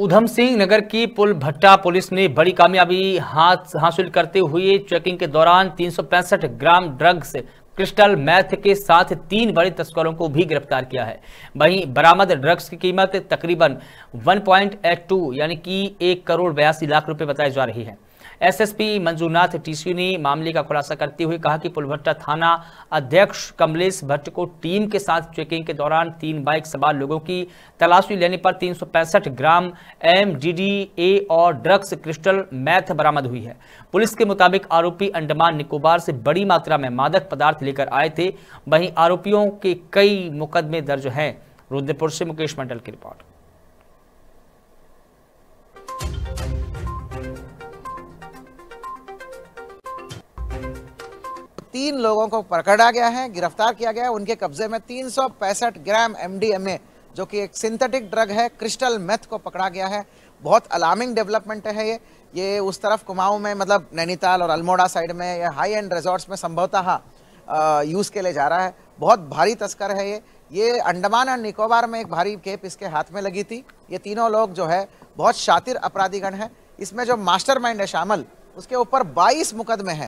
उधम सिंह नगर की पुल भट्टा पुलिस ने बड़ी कामयाबी हाथ हासिल करते हुए चेकिंग के दौरान तीन ग्राम ड्रग्स क्रिस्टल मैथ के साथ तीन बड़े तस्करों को भी गिरफ्तार किया है वहीं बरामद ड्रग्स की कीमत तकरीबन 1.82 यानी कि एक करोड़ बयासी लाख रुपए बताई जा रही है एसएसपी मंजूनाथ टीसी ने मामले का खुलासा करते हुए कहा कि पुलभट्टा थाना अध्यक्ष कमलेश भट्ट को टीम के साथ चेकिंग के दौरान तीन बाइक सवार लोगों की तलाशी लेने पर तीन ग्राम एम और ड्रग्स क्रिस्टल मैथ बरामद हुई है पुलिस के मुताबिक आरोपी अंडमान निकोबार से बड़ी मात्रा में मादक पदार्थ लेकर आए थे वहीं आरोपियों के कई मुकदमे दर्ज हैं रुद्रपुर से मुकेश मंडल की रिपोर्ट तीन लोगों को पकड़ा गया है गिरफ्तार किया गया है उनके कब्जे में तीन ग्राम एम जो कि एक सिंथेटिक ड्रग है क्रिस्टल मेथ को पकड़ा गया है बहुत अलार्मिंग डेवलपमेंट है ये ये उस तरफ कुमाऊं में मतलब नैनीताल और अल्मोड़ा साइड में या हाई एंड रिजॉर्ट्स में संभवतः यूज़ के लिए जा रहा है बहुत भारी तस्कर है ये ये अंडमान और निकोबार में एक भारी केप इसके हाथ में लगी थी ये तीनों लोग जो है बहुत शातिर अपराधीगण है इसमें जो मास्टर है शामिल उसके ऊपर बाईस मुकदमे हैं